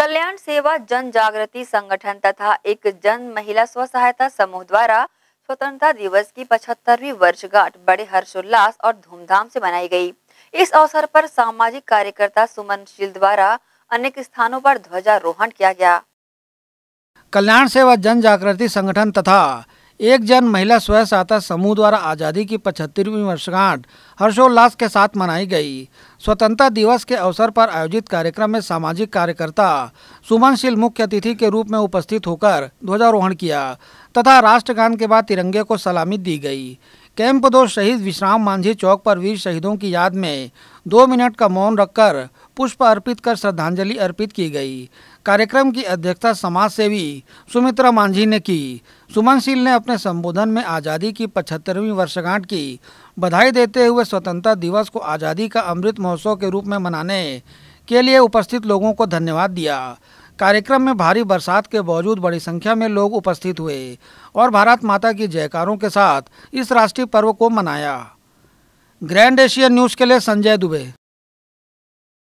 कल्याण सेवा जन जागृति संगठन तथा एक जन महिला स्व सहायता समूह द्वारा स्वतंत्रता दिवस की पचहत्तरवीं वर्षगांठ बड़े हर्षोल्लास और धूमधाम से मनाई गई इस अवसर पर सामाजिक कार्यकर्ता सुमन शील द्वारा अनेक स्थानों पर ध्वजारोहण किया गया कल्याण सेवा जन जागृति संगठन तथा एक जन महिला स्वयं सहायता समूह द्वारा आज़ादी की पचहत्तरवीं वर्षगांठ हर्षोल्लास के साथ मनाई गई स्वतंत्रता दिवस के अवसर पर आयोजित कार्यक्रम में सामाजिक कार्यकर्ता सुमनशील मुख्य अतिथि के रूप में उपस्थित होकर ध्वजारोहण किया तथा राष्ट्रगान के बाद तिरंगे को सलामी दी गई कैंप दो शहीद विश्राम मांझी चौक पर वीर शहीदों की याद में दो मिनट का मौन रखकर पुष्प अर्पित कर श्रद्धांजलि अर्पित की गई कार्यक्रम की अध्यक्षता समाज सेवी सुमित्रा मांझी ने की सुमन सील ने अपने संबोधन में आज़ादी की पचहत्तरवीं वर्षगांठ की बधाई देते हुए स्वतंत्रता दिवस को आज़ादी का अमृत महोत्सव के रूप में मनाने के लिए उपस्थित लोगों को धन्यवाद दिया कार्यक्रम में भारी बरसात के बावजूद बड़ी संख्या में लोग उपस्थित हुए और भारत माता की जयकारों के साथ इस राष्ट्रीय पर्व को मनाया ग्रैंड एशियन न्यूज़ के लिए संजय दुबे